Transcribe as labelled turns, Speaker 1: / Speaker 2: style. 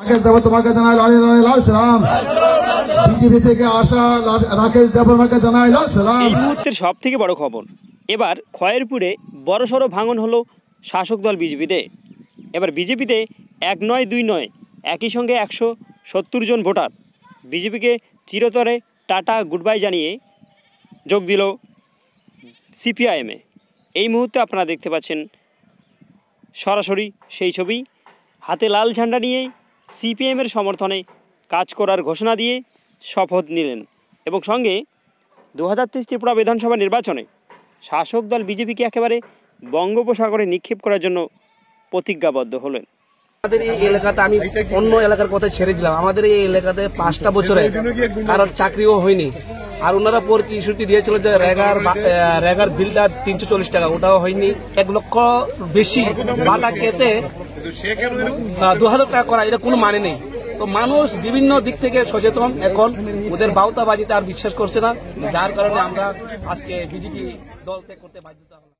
Speaker 1: রাকেশ দেব তোমাকে জানাই লাল লাল লাল সালাম বিজেপি থেকে আসা রাকেশ দেব তোমাকে জানাই লাল সালাম এই মুহূর্তের সব থেকে বড় খবর এবার খয়েরপুরে বড়সড় ভাঙন হলো শাসক দল বিজেপিতে এবার বিজেপিতে এক নয় দুই নয় একই সঙ্গে একশো সত্তর জন ভোটার বিজেপিকে চিরতরে টাটা গুডবাই জানিয়ে যোগ দিল সিপিআইএমে এই মুহূর্তে আপনারা দেখতে পাচ্ছেন সরাসরি সেই ছবি হাতে লাল ঝান্ডা নিয়েই সিপিএমের সমর্থনে কাজ করার ঘোষণা দিয়ে শপথ নিলেন এবং সঙ্গে দু হাজার তেইশ ত্রিপুরা বিধানসভা নির্বাচনে শাসক দল বিজেপিকে একেবারে বঙ্গোপসাগরে নিক্ষেপ করার জন্য প্রতিজ্ঞাবদ্ধ হলেন
Speaker 2: আমাদের এই এলাকাতে আমি অন্য এলাকার কথা ছেড়ে দিলাম আমাদের এই এলাকাতে পাঁচটা বছরে কারোর চাকরিও হয়নি আর ওনারা প্রতিশ্রুতি দিয়েছিল যে রেগার রেগার বিলটা তিনশো চল্লিশ টাকা ওটাও হয়নি এক লক্ষ বেশি বাটা কেটে দু হাজার টাকা করা এটা কোনো মানে নেই তো মানুষ বিভিন্ন দিক থেকে সচেতন এখন ওদের বাউতাবাজিতে আর বিশ্বাস করছে না যার কারণে আমরা আজকে বিজেপি দল করতে বাধ্য